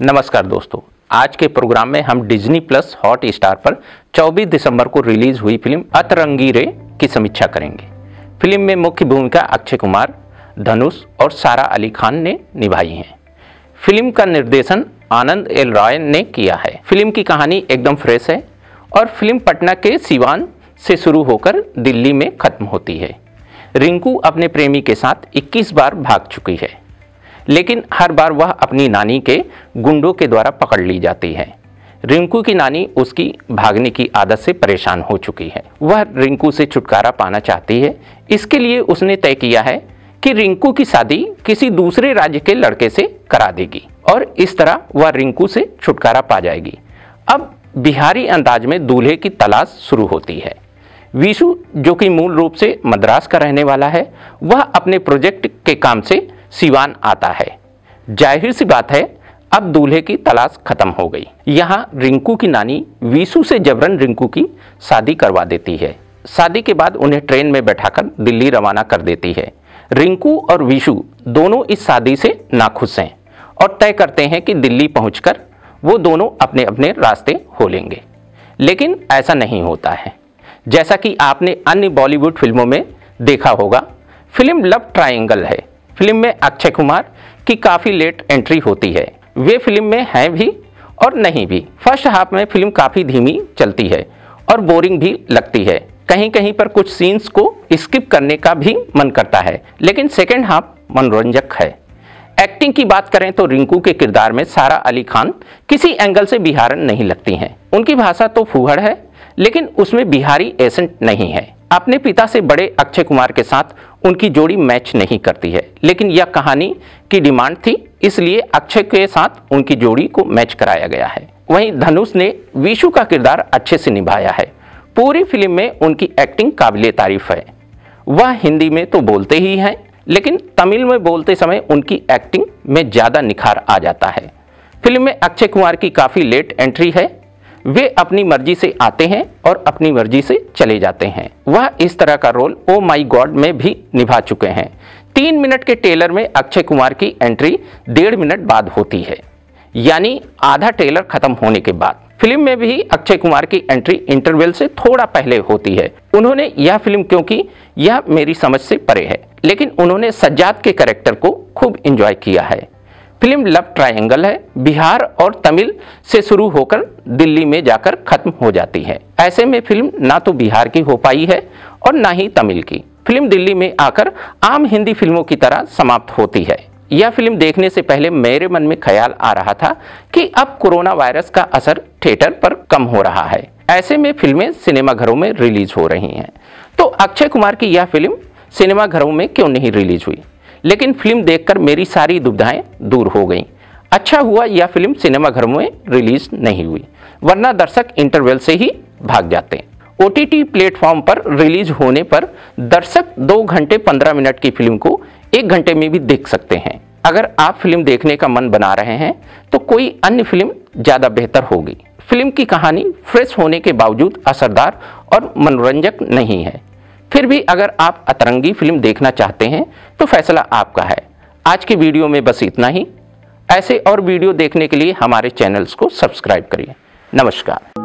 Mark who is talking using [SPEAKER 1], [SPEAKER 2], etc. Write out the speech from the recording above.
[SPEAKER 1] नमस्कार दोस्तों आज के प्रोग्राम में हम डिज्नी प्लस हॉट स्टार पर 24 दिसंबर को रिलीज हुई फिल्म अतरंगी रे की समीक्षा करेंगे फिल्म में मुख्य भूमिका अक्षय कुमार धनुष और सारा अली खान ने निभाई है फिल्म का निर्देशन आनंद एल रॉय ने किया है फिल्म की कहानी एकदम फ्रेश है और फिल्म पटना के सिवान से शुरू होकर दिल्ली में खत्म होती है रिंकू अपने प्रेमी के साथ 21 बार भाग चुकी है लेकिन हर बार वह अपनी नानी के गुंडों के द्वारा पकड़ ली जाती है रिंकू की नानी उसकी भागने की आदत से परेशान हो चुकी है वह रिंकू से छुटकारा पाना चाहती है इसके लिए उसने तय किया है कि रिंकू की शादी किसी दूसरे राज्य के लड़के से करा देगी और इस तरह वह रिंकू से छुटकारा पा जाएगी अब बिहारी अंदाज में दूल्हे की तलाश शुरू होती है विशु जो कि मूल रूप से मद्रास का रहने वाला है वह अपने प्रोजेक्ट के काम से सिवान आता है जाहिर सी बात है अब दूल्हे की तलाश खत्म हो गई यहाँ रिंकू की नानी वीसू से जबरन रिंकू की शादी करवा देती है शादी के बाद उन्हें ट्रेन में बैठाकर दिल्ली रवाना कर देती है रिंकू और विशु दोनों इस शादी से नाखुश हैं और तय करते हैं कि दिल्ली पहुंचकर वो दोनों अपने अपने रास्ते हो लेंगे लेकिन ऐसा नहीं होता है जैसा कि आपने अन्य बॉलीवुड फिल्मों में देखा होगा फिल्म लव ट्रायंगल है फिल्म में अक्षय कुमार की काफ़ी लेट एंट्री होती है वे फिल्म में हैं भी और नहीं भी फर्स्ट हाफ में फिल्म काफ़ी धीमी चलती है और बोरिंग भी लगती है कहीं कहीं पर कुछ सीन्स को स्किप करने का भी मन करता है लेकिन सेकेंड हाफ मनोरंजक है एक्टिंग की बात करें तो रिंकू के किरदार में सारा अली खान किसी एंगल से बिहारन नहीं लगती हैं उनकी भाषा तो फूहड़ है लेकिन उसमें बिहारी एसेंट नहीं है अपने पिता से बड़े अक्षय कुमार के साथ उनकी जोड़ी मैच नहीं करती है लेकिन यह कहानी की डिमांड थी इसलिए अक्षय के साथ उनकी जोड़ी को मैच कराया गया है वहीं धनुष ने विशु का किरदार अच्छे से निभाया है पूरी फिल्म में उनकी एक्टिंग काबिल तारीफ है वह हिंदी में तो बोलते ही हैं लेकिन तमिल में बोलते समय उनकी एक्टिंग में ज़्यादा निखार आ जाता है फिल्म में अक्षय कुमार की काफ़ी लेट एंट्री है वे अपनी मर्जी से आते हैं और अपनी मर्जी से चले जाते हैं वह इस तरह का रोल ओ माई गॉड में भी निभा चुके हैं तीन मिनट के टेलर में अक्षय कुमार की एंट्री डेढ़ मिनट बाद होती है यानी आधा टेलर खत्म होने के बाद फिल्म में भी अक्षय कुमार की एंट्री इंटरवल से थोड़ा पहले होती है उन्होंने यह फिल्म क्योंकि यह मेरी समझ से परे है लेकिन उन्होंने सज्जाद के करेक्टर को खूब इंजॉय किया है फिल्म लव ट्रायंगल है बिहार और तमिल से शुरू होकर दिल्ली में जाकर खत्म हो जाती है ऐसे में फिल्म ना तो बिहार की हो पाई है और ना ही तमिल की फिल्म दिल्ली में आकर आम हिंदी फिल्मों की तरह समाप्त होती है यह फिल्म देखने से पहले मेरे मन में ख्याल आ रहा था कि अब कोरोना वायरस का असर थिएटर पर कम हो रहा है ऐसे में फिल्में सिनेमाघरों में रिलीज हो रही हैं तो अक्षय कुमार की यह फिल्म सिनेमाघरों में क्यों नहीं रिलीज हुई लेकिन फिल्म देखकर मेरी सारी दुविधाएं दूर हो गईं अच्छा हुआ यह फिल्म सिनेमाघर में रिलीज नहीं हुई वरना दर्शक इंटरवल से ही भाग जाते ओ टी प्लेटफॉर्म पर रिलीज होने पर दर्शक दो घंटे पंद्रह मिनट की फिल्म को एक घंटे में भी देख सकते हैं अगर आप फिल्म देखने का मन बना रहे हैं तो कोई अन्य फिल्म ज़्यादा बेहतर होगी फिल्म की कहानी फ्रेश होने के बावजूद असरदार और मनोरंजक नहीं है फिर भी अगर आप अतरंगी फिल्म देखना चाहते हैं तो फैसला आपका है आज की वीडियो में बस इतना ही ऐसे और वीडियो देखने के लिए हमारे चैनल्स को सब्सक्राइब करिए नमस्कार